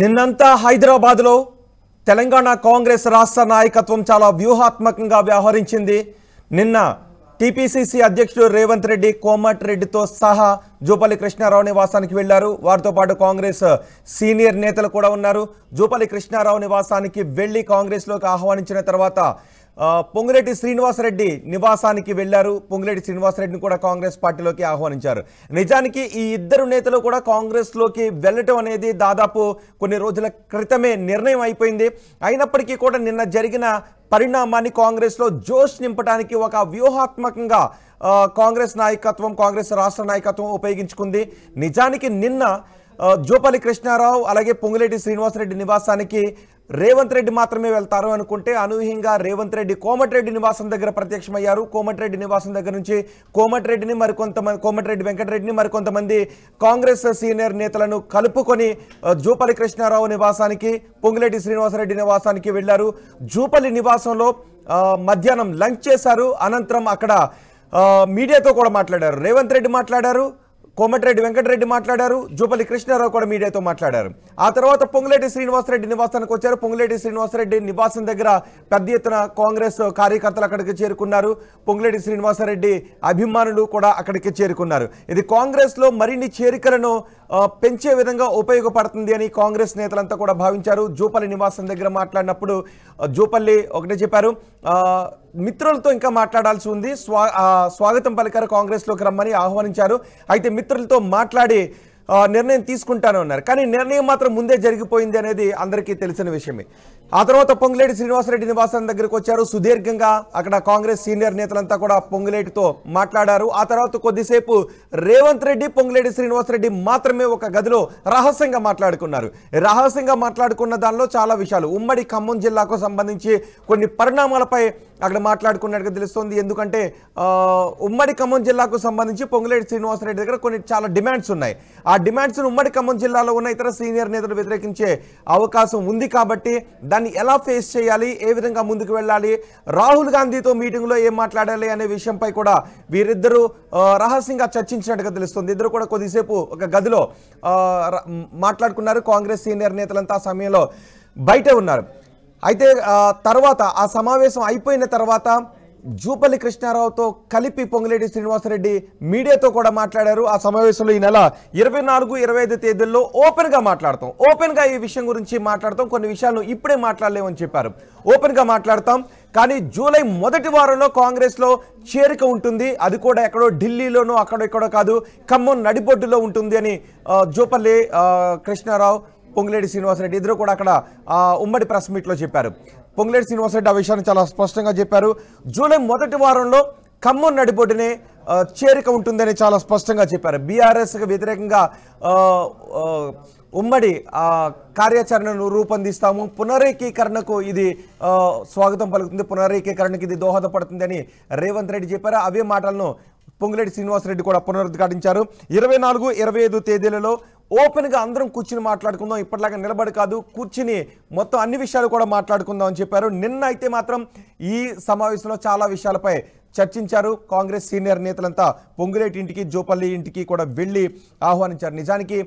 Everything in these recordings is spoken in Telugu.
నిన్నంతా హైదరాబాద్లో తెలంగాణ కాంగ్రెస్ రాష్ట్ర నాయకత్వం చాలా వ్యూహాత్మకంగా వ్యవహరించింది నిన్న టీపీసీసీ అధ్యక్షుడు రేవంత్ రెడ్డి కోమటిరెడ్డితో సహా జూపల్లి కృష్ణారావు నివాసానికి వెళ్లారు వారితో పాటు కాంగ్రెస్ సీనియర్ నేతలు కూడా ఉన్నారు జూపల్లి కృష్ణారావు నివాసానికి వెళ్లి కాంగ్రెస్లోకి ఆహ్వానించిన తర్వాత పొంగిరెడ్డి శ్రీనివాసరెడ్డి నివాసానికి వెళ్లారు పొంగిరెడ్డి శ్రీనివాసరెడ్డిని కూడా కాంగ్రెస్ పార్టీలోకి ఆహ్వానించారు నిజానికి ఈ ఇద్దరు నేతలు కూడా కాంగ్రెస్లోకి వెళ్ళటం అనేది దాదాపు కొన్ని రోజుల క్రితమే నిర్ణయం అయిపోయింది అయినప్పటికీ కూడా నిన్న జరిగిన పరిణామాన్ని కాంగ్రెస్లో జోష్ నింపడానికి ఒక వ్యూహాత్మకంగా కాంగ్రెస్ నాయకత్వం కాంగ్రెస్ రాష్ట్ర నాయకత్వం ఉపయోగించుకుంది నిజానికి నిన్న జోపాలి కృష్ణారావు అలాగే పొంగిరెడ్డి శ్రీనివాసరెడ్డి నివాసానికి రేవంత్ రెడ్డి మాత్రమే వెళ్తారు అనుకుంటే అనూహ్యంగా రేవంత్ రెడ్డి కోమటిరెడ్డి నివాసం దగ్గర ప్రత్యక్షమయ్యారు కోమటిరెడ్డి నివాసం దగ్గర నుంచి కోమటిరెడ్డిని మరికొంతమంది కోమటిరెడ్డి వెంకటరెడ్డిని మరికొంతమంది కాంగ్రెస్ సీనియర్ నేతలను కలుపుకొని జూపల్లి కృష్ణారావు నివాసానికి పొంగిరెడ్డి శ్రీనివాసరెడ్డి నివాసానికి వెళ్లారు జూపల్లి నివాసంలో మధ్యాహ్నం లంచ్ చేశారు అనంతరం అక్కడ మీడియాతో కూడా మాట్లాడారు రేవంత్ రెడ్డి మాట్లాడారు కోమటిరెడ్డి వెంకటరెడ్డి మాట్లాడారు జూపల్లి కృష్ణారావు కూడా మీడియాతో మాట్లాడారు ఆ తర్వాత పొంగులేటి శ్రీనివాసరెడ్డి నివాసానికి వచ్చారు పొంగులేటి శ్రీనివాసరెడ్డి నివాసం దగ్గర పెద్ద ఎత్తున కాంగ్రెస్ కార్యకర్తలు అక్కడికి చేరుకున్నారు పొంగులేటి శ్రీనివాసరెడ్డి అభిమానులు కూడా అక్కడికి చేరుకున్నారు ఇది కాంగ్రెస్లో మరిన్ని చేరికలను పెంచే విధంగా ఉపయోగపడుతుంది అని కాంగ్రెస్ నేతలంతా కూడా భావించారు జూపల్లి నివాసం దగ్గర మాట్లాడినప్పుడు జూపల్లి ఒకటే చెప్పారు మిత్రులతో ఇంకా మాట్లాడాల్సి ఉంది స్వా స్వాగతం పలికారు కాంగ్రెస్లోకి రమ్మని ఆహ్వానించారు అయితే మిత్రులతో మాట్లాడి నిర్ణయం తీసుకుంటాను అన్నారు కానీ నిర్ణయం మాత్రం ముందే జరిగిపోయింది అనేది అందరికీ తెలిసిన విషయమే ఆ తర్వాత పొంగులేటి శ్రీనివాసరెడ్డి నివాసం దగ్గరకు వచ్చారు సుదీర్ఘంగా అక్కడ కాంగ్రెస్ సీనియర్ నేతలంతా కూడా పొంగులేటితో మాట్లాడారు ఆ తర్వాత కొద్దిసేపు రేవంత్ రెడ్డి పొంగులేటి శ్రీనివాసరెడ్డి మాత్రమే ఒక గదిలో రహస్యంగా మాట్లాడుకున్నారు రహస్యంగా మాట్లాడుకున్న దానిలో చాలా విషయాలు ఉమ్మడి ఖమ్మం జిల్లాకు సంబంధించి కొన్ని పరిణామాలపై అక్కడ మాట్లాడుకున్నట్టుగా తెలుస్తుంది ఎందుకంటే ఉమ్మడి ఖమ్మం జిల్లాకు సంబంధించి పొంగులేటి శ్రీనివాసరెడ్డి దగ్గర కొన్ని చాలా డిమాండ్స్ ఉన్నాయి ఆ డిమాండ్స్ను ఉమ్మడి ఖమ్మం జిల్లాలో ఉన్న ఇతర సీనియర్ నేతలు వ్యతిరేకించే అవకాశం ఉంది కాబట్టి దాన్ని ఎలా ఫేస్ చేయాలి ఏ విధంగా ముందుకు వెళ్ళాలి రాహుల్ గాంధీతో మీటింగ్లో ఏం మాట్లాడాలి అనే విషయంపై కూడా వీరిద్దరూ రహస్యంగా చర్చించినట్టుగా తెలుస్తుంది ఇద్దరు కూడా కొద్దిసేపు ఒక గదిలో మాట్లాడుకున్నారు కాంగ్రెస్ సీనియర్ నేతలంతా ఆ సమయంలో బయటే ఉన్నారు అయితే తర్వాత ఆ సమావేశం అయిపోయిన తర్వాత జూపల్లి కృష్ణారావుతో కలిపి పొంగిలేటి శ్రీనివాసరెడ్డి మీడియాతో కూడా మాట్లాడారు ఆ సమావేశంలో ఈ నెల ఇరవై నాలుగు ఇరవై ఐదు తేదీల్లో ఓపెన్గా మాట్లాడతాం ఓపెన్గా ఈ విషయం గురించి మాట్లాడతాం కొన్ని విషయాలను ఇప్పుడే మాట్లాడలేమని చెప్పారు ఓపెన్గా మాట్లాడతాం కానీ జూలై మొదటి వారంలో కాంగ్రెస్లో చేరిక ఉంటుంది అది కూడా ఎక్కడో ఢిల్లీలోనో అక్కడో ఎక్కడో కాదు ఖమ్మం నడిబొడ్డులో ఉంటుంది అని జూపల్లి కృష్ణారావు పొంగులేటి శ్రీనివాసరెడ్డి ఇద్దరు కూడా అక్కడ ఉమ్మడి ప్రెస్ మీట్లో చెప్పారు పొంగులేటి శ్రీనివాసరెడ్డి ఆ విషయాన్ని చాలా స్పష్టంగా చెప్పారు జూలై మొదటి వారంలో ఖమ్మం నడిబొడ్డునే చేరిక ఉంటుందని చాలా స్పష్టంగా చెప్పారు బీఆర్ఎస్కి వ్యతిరేకంగా ఉమ్మడి కార్యాచరణను రూపొందిస్తాము పునరేకీకరణకు ఇది స్వాగతం పలుకుతుంది పునరేకీకరణకు ఇది దోహదపడుతుందని రేవంత్ రెడ్డి చెప్పారు అవే మాటలను పొంగులేటి శ్రీనివాసరెడ్డి కూడా పునరుద్ఘాటించారు ఇరవై నాలుగు ఇరవై ఐదు తేదీలలో ఓపెన్గా అందరం కూర్చుని మాట్లాడుకుందాం ఇప్పటిలాగా నిలబడి కాదు కూర్చుని మొత్తం అన్ని విషయాలు కూడా మాట్లాడుకుందాం అని చెప్పారు నిన్న అయితే మాత్రం ఈ సమావేశంలో చాలా విషయాలపై చర్చించారు కాంగ్రెస్ సీనియర్ నేతలంతా పొంగులేటి ఇంటికి జోపల్లి ఇంటికి కూడా వెళ్ళి ఆహ్వానించారు నిజానికి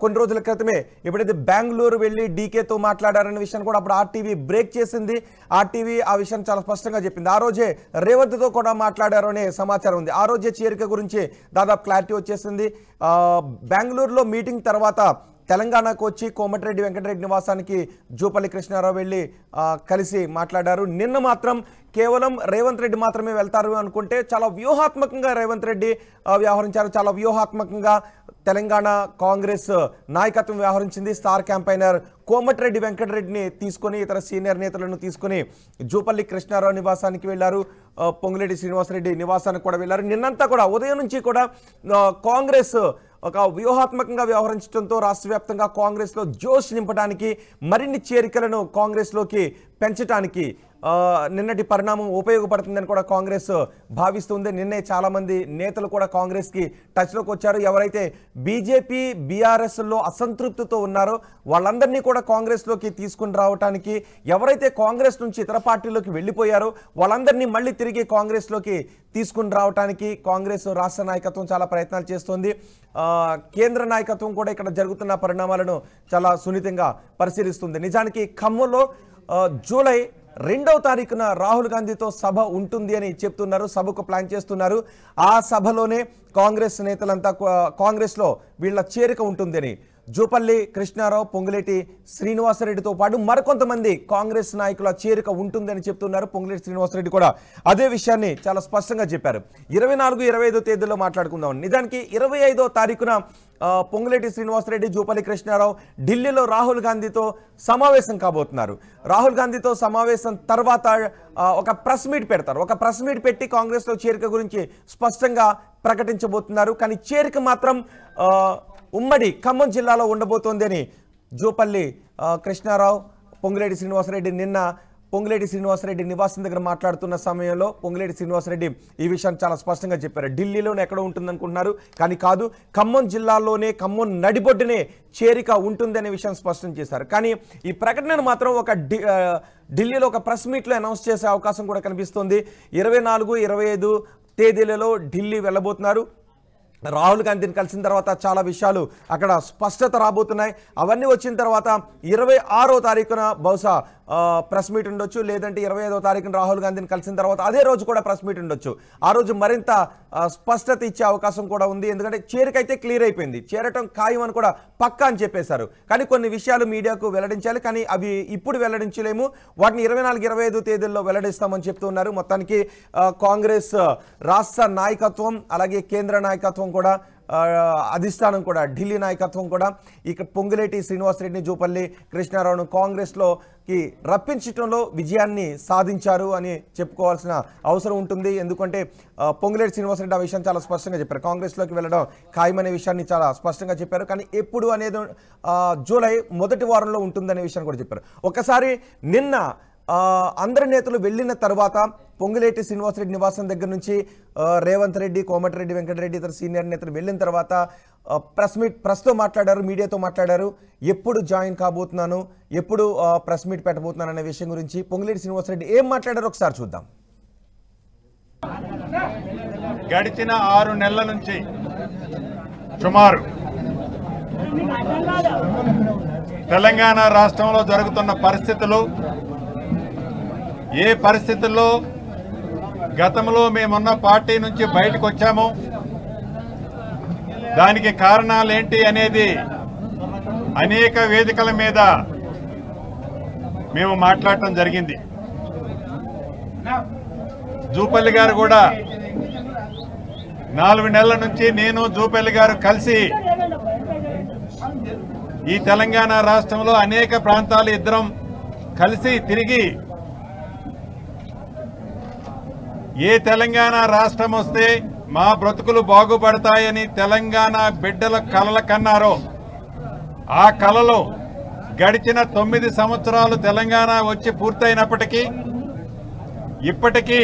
కొన్ని రోజుల క్రితమే ఎప్పుడైతే బెంగళూరు వెళ్ళి డీకేతో మాట్లాడారనే విషయాన్ని కూడా అప్పుడు ఆర్టీవీ బ్రేక్ చేసింది ఆర్టీవీ ఆ విషయాన్ని చాలా స్పష్టంగా చెప్పింది ఆ రోజే రేవంత్తో కూడా మాట్లాడారు అనే సమాచారం ఉంది ఆ రోజే చేరిక గురించి దాదాపు క్లారిటీ వచ్చేసింది బెంగళూరులో మీటింగ్ తర్వాత తెలంగాణకు వచ్చి కోమటిరెడ్డి వెంకటరెడ్డి నివాసానికి జూపల్లి కృష్ణారావు వెళ్ళి కలిసి మాట్లాడారు నిన్న మాత్రం కేవలం రేవంత్ రెడ్డి మాత్రమే వెళ్తారు అనుకుంటే చాలా వ్యూహాత్మకంగా రేవంత్ రెడ్డి వ్యవహరించారు చాలా వ్యూహాత్మకంగా తెలంగాణ కాంగ్రెస్ నాయకత్వం వ్యవహరించింది స్టార్ క్యాంపైనర్ కోమటిరెడ్డి వెంకటరెడ్డిని తీసుకొని ఇతర సీనియర్ నేతలను తీసుకొని జూపల్లి కృష్ణారావు నివాసానికి వెళ్ళారు పొంగులేటి శ్రీనివాసరెడ్డి నివాసానికి కూడా వెళ్ళారు నిన్నంతా కూడా ఉదయం నుంచి కూడా కాంగ్రెస్ ఒక వ్యూహాత్మకంగా వ్యవహరించడంతో రాష్ట్ర వ్యాప్తంగా కాంగ్రెస్లో జోష్ నింపడానికి మరిన్ని చేరికలను కాంగ్రెస్లోకి పెంచడానికి నిన్నటి పరిణామం ఉపయోగపడుతుందని కూడా కాంగ్రెస్ భావిస్తుంది నిన్నే చాలామంది నేతలు కూడా కాంగ్రెస్కి టచ్లోకి వచ్చారు ఎవరైతే బీజేపీ బీఆర్ఎస్లో అసంతృప్తితో ఉన్నారో వాళ్ళందరినీ కూడా కాంగ్రెస్లోకి తీసుకుని రావడానికి ఎవరైతే కాంగ్రెస్ నుంచి ఇతర పార్టీలోకి వెళ్ళిపోయారో వాళ్ళందరినీ మళ్ళీ తిరిగి కాంగ్రెస్లోకి తీసుకుని రావడానికి కాంగ్రెస్ రాష్ట్ర నాయకత్వం చాలా ప్రయత్నాలు చేస్తోంది కేంద్ర నాయకత్వం కూడా ఇక్కడ జరుగుతున్న పరిణామాలను చాలా సున్నితంగా పరిశీలిస్తుంది నిజానికి ఖమ్మంలో జూలై రెండవ తారీఖున రాహుల్ గాంధీతో సభ ఉంటుంది అని చెప్తున్నారు సభకు ప్లాన్ చేస్తున్నారు ఆ సభలోనే కాంగ్రెస్ నేతలంతా కాంగ్రెస్లో వీళ్ళ చేరిక ఉంటుందని జూపల్లి కృష్ణారావు పొంగులేటి శ్రీనివాసరెడ్డితో పాటు మరికొంతమంది కాంగ్రెస్ నాయకుల చేరిక ఉంటుందని చెప్తున్నారు పొంగులేటి శ్రీనివాసరెడ్డి కూడా అదే విషయాన్ని చాలా స్పష్టంగా చెప్పారు ఇరవై నాలుగు ఇరవై ఐదో తేదీలో మాట్లాడుకుందాం నిజానికి ఇరవై ఐదో తారీఖున పొంగులేటి శ్రీనివాసరెడ్డి జూపల్లి కృష్ణారావు ఢిల్లీలో రాహుల్ గాంధీతో సమావేశం కాబోతున్నారు రాహుల్ గాంధీతో సమావేశం తర్వాత ఒక ప్రెస్ మీట్ పెడతారు ఒక ప్రెస్ మీట్ పెట్టి కాంగ్రెస్లో చేరిక గురించి స్పష్టంగా ప్రకటించబోతున్నారు కానీ చేరిక మాత్రం ఉమ్మడి ఖమ్మం జిల్లాలో ఉండబోతోంది అని జూపల్లి కృష్ణారావు పొంగిరెడ్డి శ్రీనివాసరెడ్డి నిన్న పొంగిరెడ్డి శ్రీనివాసరెడ్డి నివాసం దగ్గర మాట్లాడుతున్న సమయంలో పొంగిరెడ్డి శ్రీనివాసరెడ్డి ఈ విషయాన్ని చాలా స్పష్టంగా చెప్పారు ఢిల్లీలోనే ఎక్కడ ఉంటుందనుకుంటున్నారు కానీ కాదు ఖమ్మం జిల్లాలోనే ఖమ్మం నడిబొడ్డునే చేరిక ఉంటుందనే విషయం స్పష్టం చేశారు కానీ ఈ ప్రకటనను మాత్రం ఒక ఢిల్లీలో ఒక ప్రెస్ మీట్లో అనౌన్స్ చేసే అవకాశం కూడా కనిపిస్తుంది ఇరవై నాలుగు ఇరవై ఐదు తేదీలలో ఢిల్లీ వెళ్ళబోతున్నారు రాహుల్ గాంధీని కలిసిన తర్వాత చాలా విషయాలు అక్కడ స్పష్టత రాబోతున్నాయి అవన్నీ వచ్చిన తర్వాత ఇరవై ఆరో తారీఖున బహుశా ప్రెస్ మీట్ ఉండొచ్చు లేదంటే ఇరవై ఐదో తారీఖున రాహుల్ గాంధీని కలిసిన తర్వాత అదే రోజు కూడా ప్రెస్ మీట్ ఉండొచ్చు ఆ రోజు మరింత స్పష్టత ఇచ్చే అవకాశం కూడా ఉంది ఎందుకంటే చేరికైతే క్లియర్ అయిపోయింది చేరటం ఖాయం అని కూడా పక్కా అని చెప్పేశారు కానీ కొన్ని విషయాలు మీడియాకు వెల్లడించాలి కానీ అవి ఇప్పుడు వెల్లడించలేము వాటిని ఇరవై నాలుగు ఇరవై ఐదు తేదీల్లో వెల్లడిస్తామని చెప్తున్నారు మొత్తానికి కాంగ్రెస్ రాష్ట్ర నాయకత్వం అలాగే కేంద్ర నాయకత్వం కూడా అధిష్టానం కూడా ఢిల్లీ నాయకత్వం కూడా ఇక పొంగులేటి శ్రీనివాసరెడ్డిని జూపల్లి కృష్ణారావును కాంగ్రెస్లోకి రప్పించడంలో విజయాన్ని సాధించారు అని చెప్పుకోవాల్సిన అవసరం ఉంటుంది ఎందుకంటే పొంగులేటి శ్రీనివాసరెడ్డి ఆ విషయం చాలా స్పష్టంగా చెప్పారు కాంగ్రెస్లోకి వెళ్ళడం ఖాయమనే విషయాన్ని చాలా స్పష్టంగా చెప్పారు కానీ ఎప్పుడు అనేది జూలై మొదటి వారంలో ఉంటుందనే విషయాన్ని కూడా చెప్పారు ఒకసారి నిన్న అందరి నేతలు వెళ్ళిన తర్వాత పొంగులేటి శ్రీనివాసరెడ్డి నివాసం దగ్గర నుంచి రేవంత్ రెడ్డి కోమటిరెడ్డి వెంకటరెడ్డి ఇతర సీనియర్ నేతలు వెళ్ళిన తర్వాత ప్రెస్ మీట్ ప్రెస్తో మాట్లాడారు మీడియాతో మాట్లాడారు ఎప్పుడు జాయిన్ కాబోతున్నాను ఎప్పుడు ప్రెస్ మీట్ పెట్టబోతున్నాను అనే విషయం గురించి పొంగులేటి శ్రీనివాసరెడ్డి ఏం మాట్లాడారో ఒకసారి చూద్దాం గడిచిన ఆరు నెలల నుంచి సుమారు తెలంగాణ రాష్ట్రంలో జరుగుతున్న పరిస్థితులు ఏ పరిస్థితుల్లో గతంలో మేమున్న పార్టీ నుంచి బయటకు వచ్చాము దానికి కారణాలేంటి అనేది అనేక వేదికల మీద మేము మాట్లాడటం జరిగింది జూపల్లి గారు కూడా నాలుగు నెలల నుంచి నేను జూపల్లి గారు కలిసి ఈ తెలంగాణ రాష్ట్రంలో అనేక ప్రాంతాలు ఇద్దరం కలిసి తిరిగి ఏ తెలంగాణ రాష్ట్రం వస్తే మా బ్రతుకులు బాగుపడతాయని తెలంగాణ బిడ్డల కలల కన్నారో ఆ కలలో గడిచిన తొమ్మిది సంవత్సరాలు తెలంగాణ వచ్చి పూర్తయినప్పటికీ ఇప్పటికీ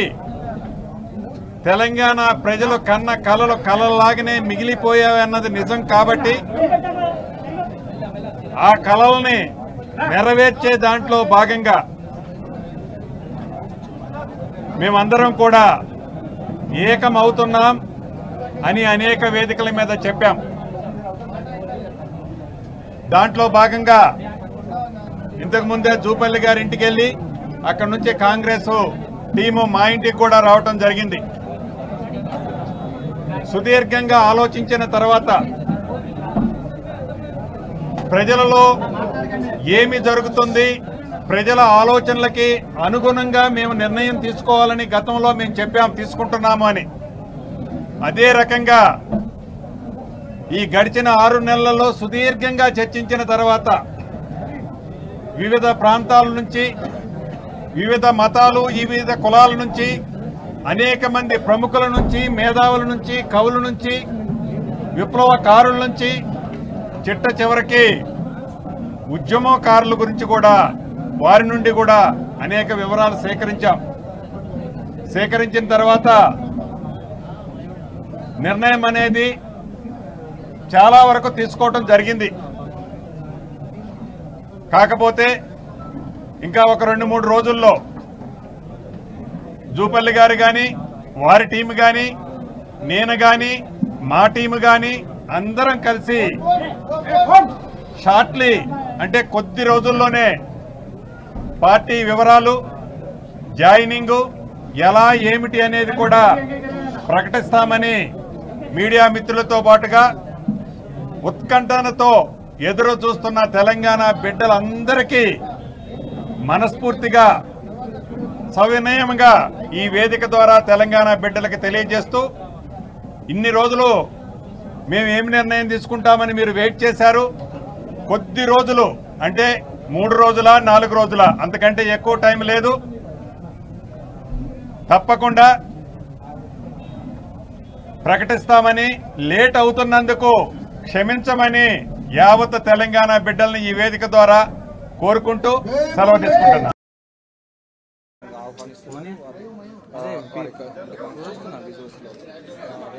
తెలంగాణ ప్రజలు కన్న కలలు కలలాగానే మిగిలిపోయావన్నది నిజం కాబట్టి ఆ కలల్ని నెరవేర్చే దాంట్లో భాగంగా మేమందరం కూడా ఏకమవుతున్నాం అని అనేక వేదికల మీద చెప్పాం దాంట్లో భాగంగా ఇంతకుముందే జూపల్లి గారి ఇంటికి వెళ్ళి అక్కడి నుంచి కాంగ్రెస్ టీము మా ఇంటికి కూడా రావటం జరిగింది సుదీర్ఘంగా ఆలోచించిన తర్వాత ప్రజలలో ఏమి జరుగుతుంది ప్రజల ఆలోచనలకి అనుగుణంగా మేము నిర్ణయం తీసుకోవాలని గతంలో మేము చెప్పాం తీసుకుంటున్నాము అని అదే రకంగా ఈ గడిచిన ఆరు నెలలలో సుదీర్ఘంగా చర్చించిన తర్వాత వివిధ ప్రాంతాల నుంచి వివిధ మతాలు వివిధ కులాల నుంచి అనేక మంది ప్రముఖుల నుంచి మేధావుల నుంచి కవుల నుంచి విప్లవకారుల నుంచి చిట్ట చివరికి ఉద్యమకారుల గురించి కూడా వారి నుండి కూడా అనేక వివరాలు సేకరించాం సేకరించిన తర్వాత నిర్ణయం అనేది చాలా వరకు తీసుకోవటం జరిగింది కాకపోతే ఇంకా ఒక రెండు మూడు రోజుల్లో జూపల్లి గారు కానీ వారి టీం కానీ నేను కానీ మా టీం కానీ అందరం కలిసి షార్ట్లీ అంటే కొద్ది రోజుల్లోనే పార్టీ వివరాలు జాయినింగు ఎలా ఏమిటి అనేది కూడా ప్రకటిస్తామని మీడియా మిత్రులతో పాటుగా ఉత్కంఠనతో ఎదురు చూస్తున్న తెలంగాణ బిడ్డలందరికీ మనస్ఫూర్తిగా సవినయంగా ఈ వేదిక ద్వారా తెలంగాణ బిడ్డలకు తెలియజేస్తూ ఇన్ని రోజులు మేము ఏమి నిర్ణయం తీసుకుంటామని మీరు వెయిట్ చేశారు కొద్ది రోజులు అంటే మూడు రోజుల నాలుగు రోజుల అంతకంటే ఎక్కువ టైం లేదు తప్పకుండా ప్రకటిస్తామని లేట్ అవుతున్నందుకు క్షమించమని యావత్ తెలంగాణ బిడ్డల్ని ఈ వేదిక ద్వారా కోరుకుంటూ సెలవు తీసుకుంటున్నా అదే